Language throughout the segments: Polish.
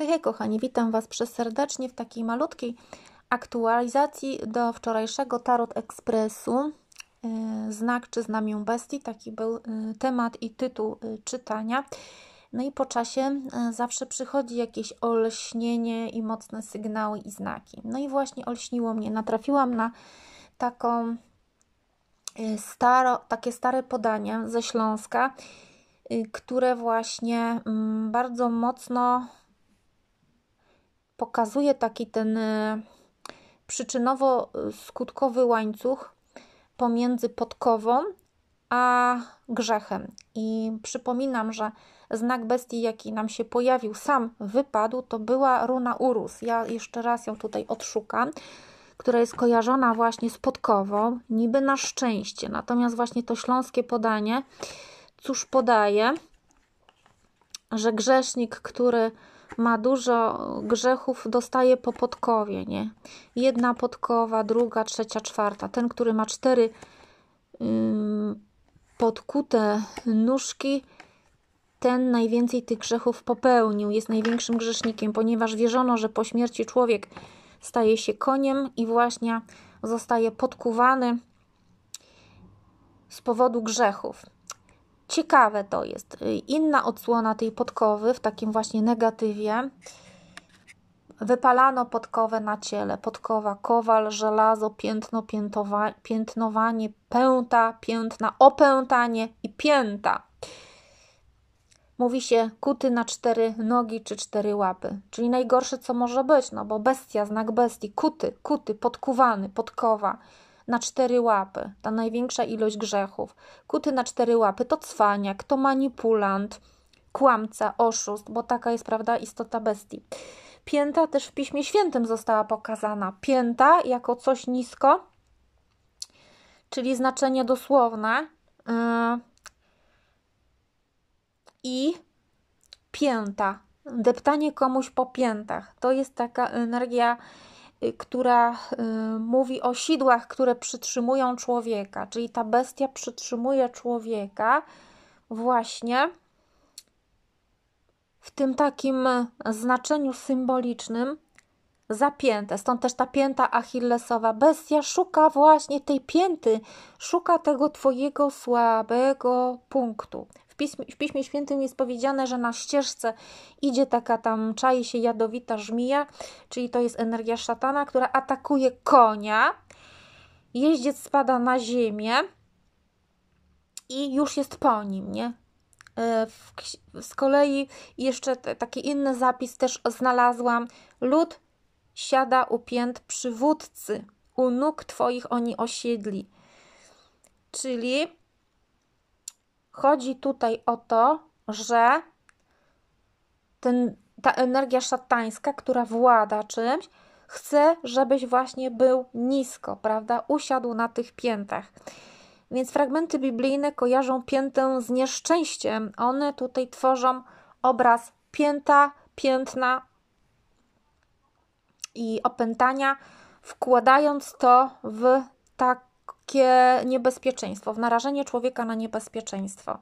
Hej, hej kochani, witam Was przeserdecznie w takiej malutkiej aktualizacji do wczorajszego Tarot Ekspresu. E, znak czy znamię bestii, taki był e, temat i tytuł e, czytania. No i po czasie zawsze przychodzi jakieś olśnienie i mocne sygnały i znaki. No i właśnie olśniło mnie, natrafiłam na taką staro, takie stare podanie ze Śląska, które właśnie mm, bardzo mocno pokazuje taki ten e, przyczynowo-skutkowy e, łańcuch pomiędzy podkową a grzechem. I przypominam, że znak bestii, jaki nam się pojawił, sam wypadł, to była runa Urus. Ja jeszcze raz ją tutaj odszukam, która jest kojarzona właśnie z podkową, niby na szczęście. Natomiast właśnie to śląskie podanie, cóż podaje, że grzesznik, który ma dużo grzechów, dostaje po podkowie, nie? Jedna podkowa, druga, trzecia, czwarta. Ten, który ma cztery podkute nóżki, ten najwięcej tych grzechów popełnił, jest największym grzesznikiem, ponieważ wierzono, że po śmierci człowiek staje się koniem i właśnie zostaje podkuwany z powodu grzechów. Ciekawe to jest. Y, inna odsłona tej podkowy w takim właśnie negatywie. Wypalano podkowę na ciele. Podkowa, kowal, żelazo, piętno, piętowa, piętnowanie, pęta, piętna, opętanie i pięta. Mówi się kuty na cztery nogi czy cztery łapy. Czyli najgorsze, co może być, no bo bestia, znak bestii, kuty, kuty, podkuwany, podkowa na cztery łapy, ta największa ilość grzechów. Kuty na cztery łapy to cwaniak, to manipulant, kłamca, oszust, bo taka jest, prawda, istota bestii. Pięta też w Piśmie Świętym została pokazana. Pięta jako coś nisko, czyli znaczenie dosłowne. Yy, I pięta, deptanie komuś po piętach. To jest taka energia która y, mówi o sidłach, które przytrzymują człowieka, czyli ta bestia przytrzymuje człowieka właśnie w tym takim znaczeniu symbolicznym zapięte. Stąd też ta pięta achillesowa. Bestia szuka właśnie tej pięty, szuka tego twojego słabego punktu w Piśmie Świętym jest powiedziane, że na ścieżce idzie taka tam, czai się jadowita żmija, czyli to jest energia szatana, która atakuje konia. Jeździec spada na ziemię i już jest po nim, nie? E, z kolei jeszcze taki inny zapis też znalazłam. Lud siada u pięt przywódcy, u nóg Twoich oni osiedli. Czyli Chodzi tutaj o to, że ten, ta energia szatańska, która włada czymś, chce, żebyś właśnie był nisko, prawda? Usiadł na tych piętach. Więc fragmenty biblijne kojarzą piętę z nieszczęściem. One tutaj tworzą obraz pięta, piętna i opętania, wkładając to w tak takie niebezpieczeństwo, w narażenie człowieka na niebezpieczeństwo.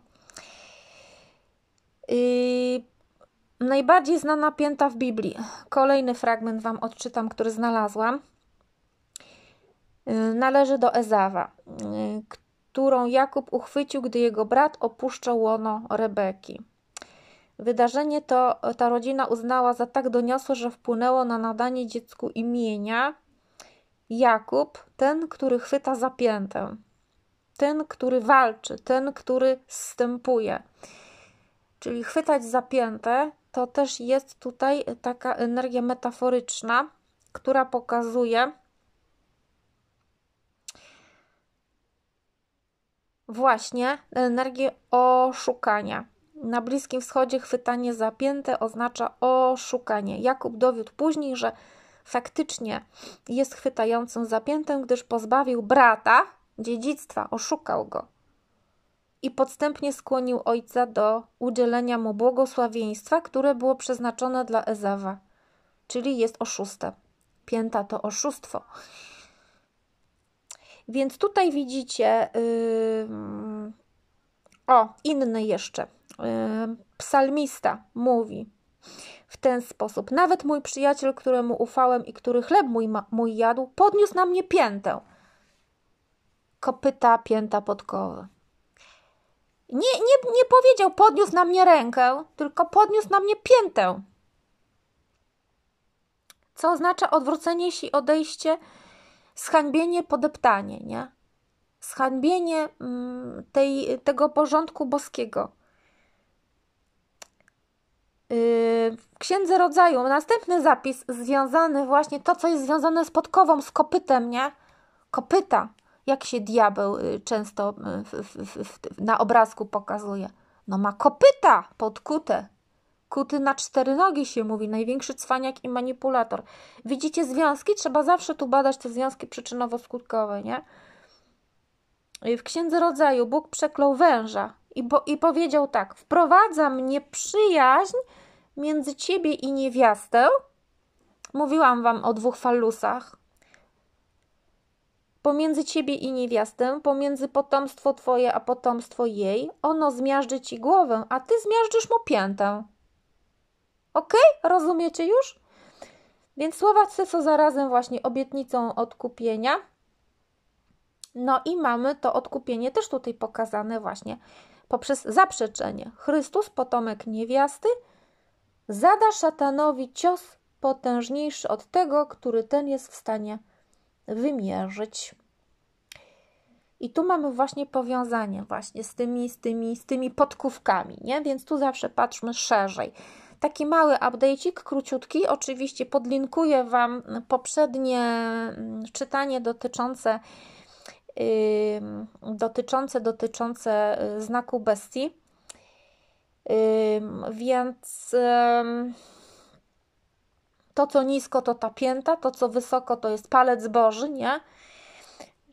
I najbardziej znana pięta w Biblii. Kolejny fragment Wam odczytam, który znalazłam. Należy do Ezawa, którą Jakub uchwycił, gdy jego brat opuszczał łono Rebeki. Wydarzenie to ta rodzina uznała za tak doniosłe, że wpłynęło na nadanie dziecku imienia, Jakub, ten, który chwyta zapięte, ten, który walczy, ten, który zstępuje. Czyli chwytać zapięte, to też jest tutaj taka energia metaforyczna, która pokazuje właśnie energię oszukania. Na Bliskim Wschodzie chwytanie zapięte oznacza oszukanie. Jakub dowiódł później, że faktycznie jest chwytającą zapiętą, gdyż pozbawił brata dziedzictwa, oszukał go i podstępnie skłonił ojca do udzielenia mu błogosławieństwa, które było przeznaczone dla Ezawa, czyli jest oszustem. Pięta to oszustwo. Więc tutaj widzicie, yy, o, inny jeszcze, yy, psalmista mówi, w ten sposób. Nawet mój przyjaciel, któremu ufałem i który chleb mój, mój jadł, podniósł na mnie piętę. Kopyta, pięta, podkowy. Nie, nie, nie powiedział podniósł na mnie rękę, tylko podniósł na mnie piętę. Co oznacza odwrócenie się i odejście, zhańbienie, podeptanie, nie? Zhańbienie mm, tej, tego porządku boskiego w yy, księdze rodzaju następny zapis związany właśnie to, co jest związane z podkową, z kopytem, nie? Kopyta, jak się diabeł y, często y, w, w, w, na obrazku pokazuje. No ma kopyta podkute. Kuty na cztery nogi się mówi, największy cwaniak i manipulator. Widzicie związki? Trzeba zawsze tu badać te związki przyczynowo-skutkowe, nie? Y, w Księdze Rodzaju Bóg przeklął węża, i, bo, I powiedział tak: Wprowadza mnie przyjaźń między ciebie i niewiastę. Mówiłam wam o dwóch falusach. Pomiędzy ciebie i niewiastę, pomiędzy potomstwo twoje a potomstwo jej, ono zmiażdży ci głowę, a ty zmiażdżysz mu piętę. Ok? Rozumiecie już? Więc słowa te są zarazem właśnie obietnicą odkupienia. No i mamy to odkupienie też tutaj pokazane właśnie poprzez zaprzeczenie. Chrystus, potomek niewiasty, zada szatanowi cios potężniejszy od tego, który ten jest w stanie wymierzyć. I tu mamy właśnie powiązanie właśnie z tymi, z tymi, z tymi podkówkami, nie? Więc tu zawsze patrzmy szerzej. Taki mały update'ik, króciutki. Oczywiście podlinkuję Wam poprzednie mm, czytanie dotyczące dotyczące, dotyczące y, znaku bestii. Więc to, co nisko, to ta pięta, to, co wysoko, to jest palec Boży, nie?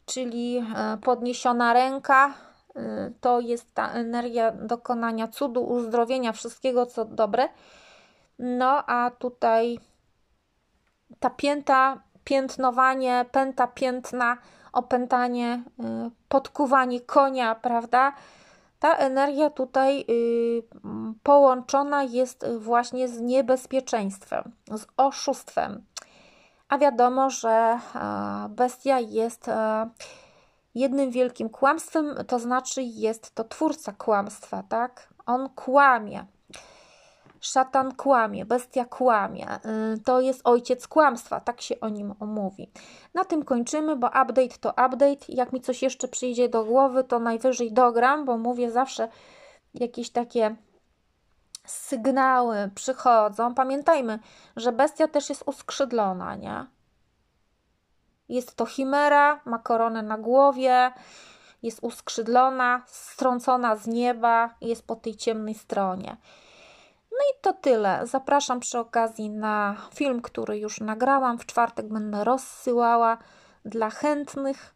Czyli e, podniesiona ręka, y, to jest ta energia dokonania cudu, uzdrowienia, wszystkiego, co dobre. No, a tutaj ta pięta, piętnowanie, pęta, piętna, opętanie, y, podkuwanie konia, prawda? Ta energia tutaj y, połączona jest właśnie z niebezpieczeństwem, z oszustwem. A wiadomo, że e, bestia jest e, jednym wielkim kłamstwem, to znaczy jest to twórca kłamstwa, tak? On kłamie. Szatan kłamie, bestia kłamie, y, to jest ojciec kłamstwa, tak się o nim omówi. Na tym kończymy, bo update to update. Jak mi coś jeszcze przyjdzie do głowy, to najwyżej dogram, bo mówię zawsze jakieś takie sygnały przychodzą. Pamiętajmy, że bestia też jest uskrzydlona, nie? Jest to chimera, ma koronę na głowie, jest uskrzydlona, strącona z nieba, jest po tej ciemnej stronie. No i to tyle. Zapraszam przy okazji na film, który już nagrałam. W czwartek będę rozsyłała dla chętnych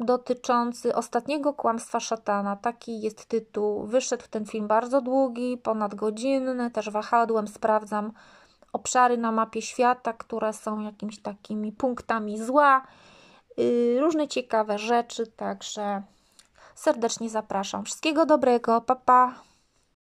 dotyczący ostatniego kłamstwa szatana. Taki jest tytuł. Wyszedł ten film bardzo długi, ponad godzinny, też wahadłem sprawdzam obszary na mapie świata, które są jakimiś takimi punktami zła. Y, różne ciekawe rzeczy, także serdecznie zapraszam. Wszystkiego dobrego, papa. Pa.